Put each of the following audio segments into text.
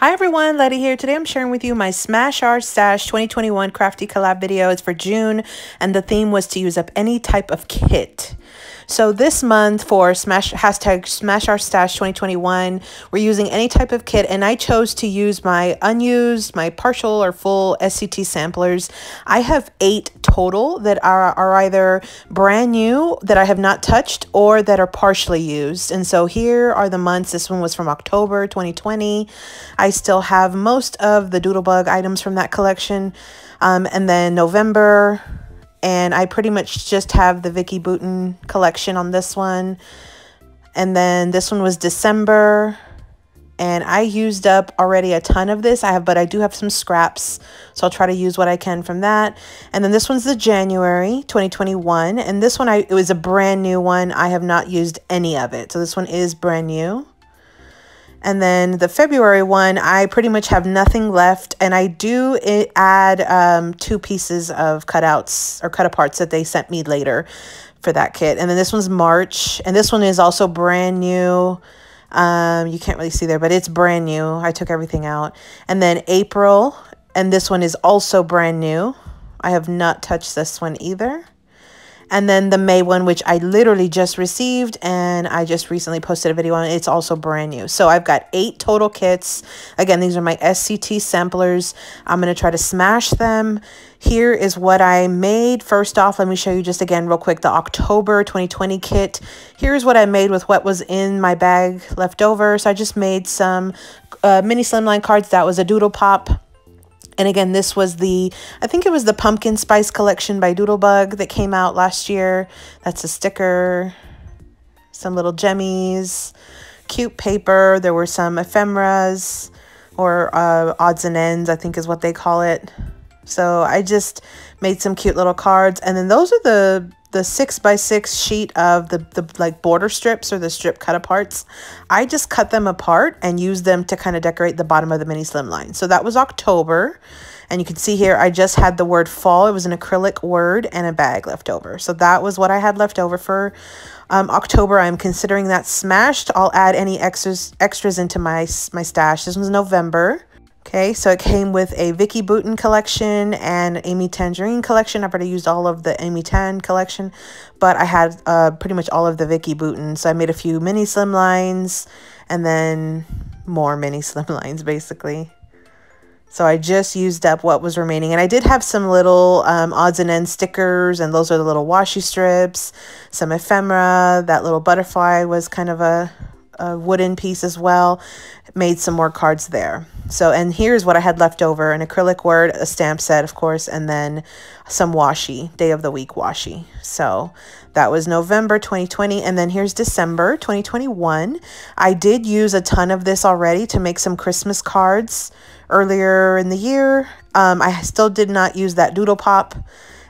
Hi everyone, Letty here. Today I'm sharing with you my Smash Art Stash 2021 Crafty Collab video. It's for June and the theme was to use up any type of kit. So this month for Smash hashtag Smash Our Stash 2021, we're using any type of kit, and I chose to use my unused, my partial or full SCT samplers. I have eight total that are, are either brand new that I have not touched or that are partially used. And so here are the months. This one was from October 2020. I I still have most of the Doodlebug items from that collection. Um, and then November, and I pretty much just have the Vicky Booten collection on this one. And then this one was December, and I used up already a ton of this. I have, but I do have some scraps, so I'll try to use what I can from that. And then this one's the January 2021, and this one I it was a brand new one. I have not used any of it, so this one is brand new. And then the February one, I pretty much have nothing left. And I do add um, two pieces of cutouts or cut aparts that they sent me later for that kit. And then this one's March. And this one is also brand new. Um, you can't really see there, but it's brand new. I took everything out. And then April. And this one is also brand new. I have not touched this one either. And then the May one, which I literally just received and I just recently posted a video on it. It's also brand new. So I've got eight total kits. Again, these are my SCT samplers. I'm going to try to smash them. Here is what I made. First off, let me show you just again real quick the October 2020 kit. Here's what I made with what was in my bag left over. So I just made some uh, mini slimline cards. That was a doodle pop and again, this was the, I think it was the Pumpkin Spice Collection by Doodlebug that came out last year. That's a sticker, some little jemmies, cute paper. There were some ephemeras or uh, odds and ends, I think is what they call it. So I just made some cute little cards. And then those are the the six by six sheet of the, the like border strips or the strip cut aparts. I just cut them apart and use them to kind of decorate the bottom of the mini slimline. So that was October. And you can see here, I just had the word fall. It was an acrylic word and a bag left over. So that was what I had left over for um, October. I'm considering that smashed. I'll add any extras, extras into my, my stash. This was November. Okay, so it came with a Vicky Booten collection and Amy Tangerine collection. I've already used all of the Amy Tan collection, but I had uh, pretty much all of the Vicky Booten. So I made a few mini slim lines, and then more mini slim lines basically. So I just used up what was remaining. And I did have some little um, odds and ends stickers, and those are the little washi strips, some ephemera. That little butterfly was kind of a a uh, wooden piece as well. Made some more cards there. So, and here's what I had left over. An acrylic word, a stamp set, of course, and then some washi, day of the week washi. So that was November 2020. And then here's December 2021. I did use a ton of this already to make some Christmas cards earlier in the year. Um, I still did not use that Doodle Pop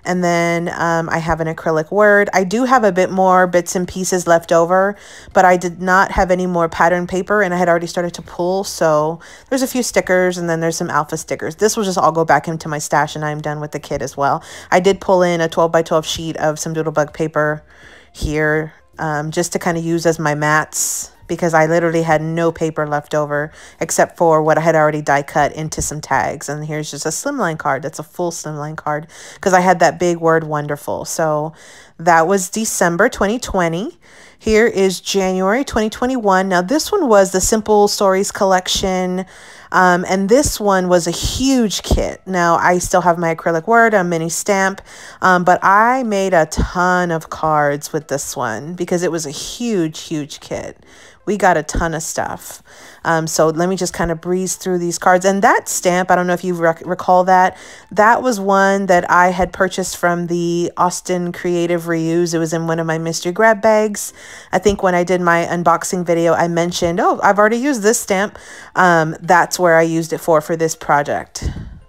and then um, I have an acrylic word. I do have a bit more bits and pieces left over, but I did not have any more pattern paper and I had already started to pull. So there's a few stickers and then there's some alpha stickers. This will just all go back into my stash and I'm done with the kit as well. I did pull in a 12 by 12 sheet of some doodlebug paper here um, just to kind of use as my mats because I literally had no paper left over except for what I had already die cut into some tags. And here's just a slimline card. That's a full slimline card because I had that big word wonderful. So that was December 2020. Here is January 2021. Now, this one was the Simple Stories collection. Um, and this one was a huge kit. Now, I still have my acrylic word, a mini stamp, um, but I made a ton of cards with this one because it was a huge, huge kit we got a ton of stuff. Um, so let me just kind of breeze through these cards. And that stamp, I don't know if you rec recall that, that was one that I had purchased from the Austin Creative Reuse. It was in one of my mystery grab bags. I think when I did my unboxing video, I mentioned, oh, I've already used this stamp. Um, that's where I used it for, for this project.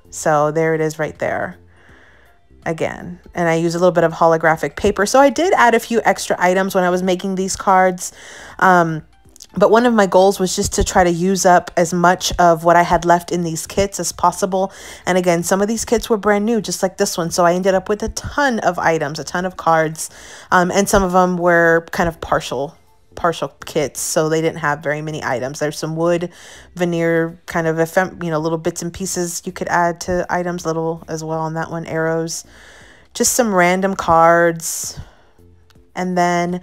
So there it is right there again. And I use a little bit of holographic paper. So I did add a few extra items when I was making these cards. Um, but one of my goals was just to try to use up as much of what I had left in these kits as possible. And again, some of these kits were brand new, just like this one. So I ended up with a ton of items, a ton of cards, um, and some of them were kind of partial partial kits so they didn't have very many items there's some wood veneer kind of effem you know little bits and pieces you could add to items little as well on that one arrows just some random cards and then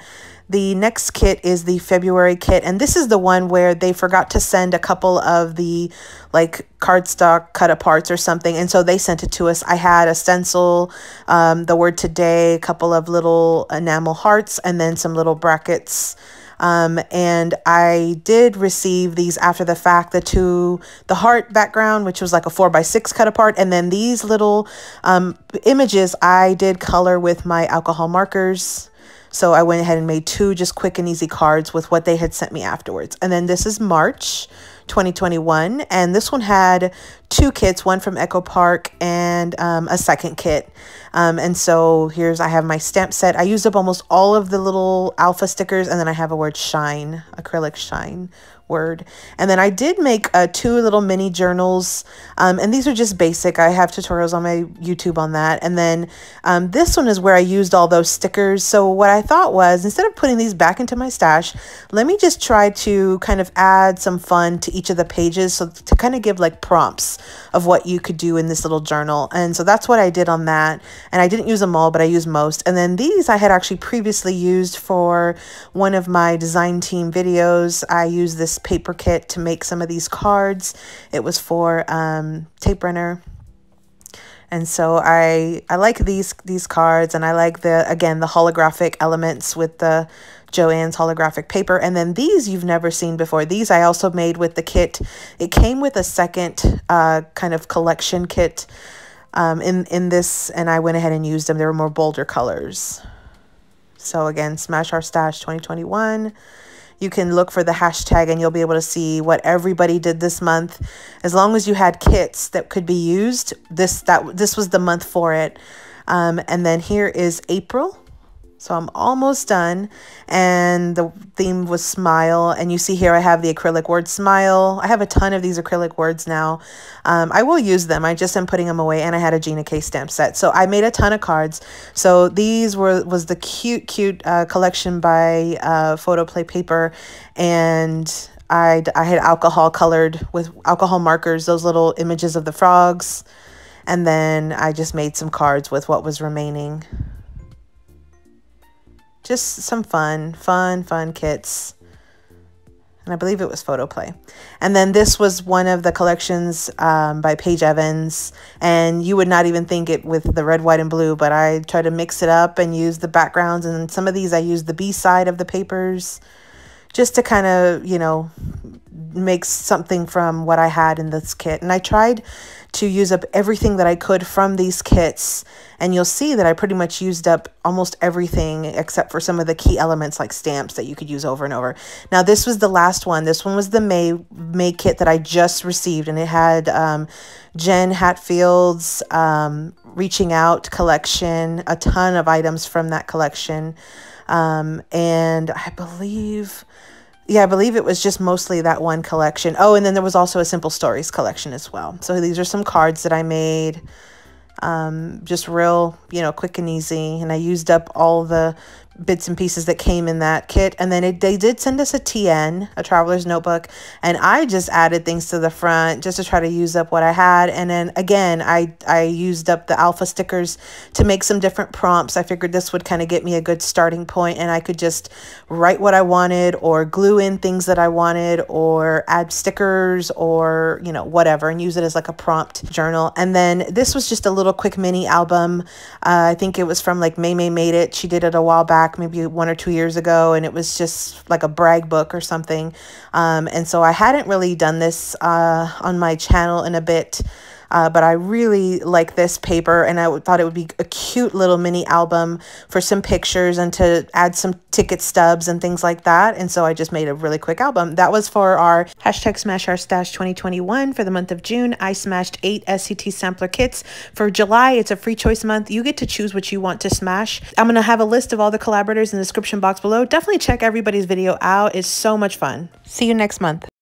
the next kit is the February kit, and this is the one where they forgot to send a couple of the like cardstock cut aparts or something, and so they sent it to us. I had a stencil, um, the word today, a couple of little enamel hearts, and then some little brackets. Um, and I did receive these after the fact, the two, the heart background, which was like a four by six cut apart. And then these little um, images I did color with my alcohol markers. So I went ahead and made two just quick and easy cards with what they had sent me afterwards. And then this is March 2021. And this one had two kits, one from Echo Park and um, a second kit. Um, and so here's, I have my stamp set. I used up almost all of the little alpha stickers. And then I have a word shine, acrylic shine word. And then I did make uh, two little mini journals, um, and these are just basic. I have tutorials on my YouTube on that. And then um, this one is where I used all those stickers. So what I thought was, instead of putting these back into my stash, let me just try to kind of add some fun to each of the pages, so to kind of give like prompts of what you could do in this little journal. And so that's what I did on that. And I didn't use them all, but I used most. And then these I had actually previously used for one of my design team videos. I used this paper kit to make some of these cards. It was for um, tape runner. And so I I like these these cards and I like the again the holographic elements with the Joanne's holographic paper. And then these you've never seen before. These I also made with the kit. It came with a second uh, kind of collection kit um, in, in this, and I went ahead and used them. They were more bolder colors. So again, Smash Our Stash 2021 you can look for the hashtag and you'll be able to see what everybody did this month. As long as you had kits that could be used, this that this was the month for it. Um, and then here is April. So I'm almost done. And the theme was smile. And you see here I have the acrylic word smile. I have a ton of these acrylic words now. Um, I will use them. I just am putting them away. And I had a Gina K stamp set. So I made a ton of cards. So these were was the cute, cute uh, collection by uh, Photoplay Paper. And I, I had alcohol colored with alcohol markers, those little images of the frogs. And then I just made some cards with what was remaining just some fun, fun, fun kits. And I believe it was Photoplay. And then this was one of the collections um, by Paige Evans. And you would not even think it with the red, white, and blue, but I try to mix it up and use the backgrounds. And some of these I use the B side of the papers just to kind of, you know, make something from what I had in this kit. And I tried to use up everything that I could from these kits. And you'll see that I pretty much used up almost everything except for some of the key elements like stamps that you could use over and over. Now this was the last one. This one was the May May kit that I just received and it had um, Jen Hatfield's um, Reaching Out collection, a ton of items from that collection. Um, and I believe yeah, I believe it was just mostly that one collection. Oh, and then there was also a Simple Stories collection as well. So these are some cards that I made. Um, just real, you know, quick and easy. And I used up all the bits and pieces that came in that kit. And then it, they did send us a TN, a traveler's notebook, and I just added things to the front just to try to use up what I had. And then again, I, I used up the alpha stickers to make some different prompts. I figured this would kind of get me a good starting point and I could just write what I wanted or glue in things that I wanted or add stickers or, you know, whatever and use it as like a prompt journal. And then this was just a little quick mini album. Uh, I think it was from like May May Made It. She did it a while back back maybe one or two years ago, and it was just like a brag book or something. Um, and so I hadn't really done this uh, on my channel in a bit. Uh, but I really like this paper and I thought it would be a cute little mini album for some pictures and to add some ticket stubs and things like that. And so I just made a really quick album. That was for our hashtag smash our stash 2021 for the month of June. I smashed eight SCT sampler kits. For July, it's a free choice month. You get to choose what you want to smash. I'm going to have a list of all the collaborators in the description box below. Definitely check everybody's video out. It's so much fun. See you next month.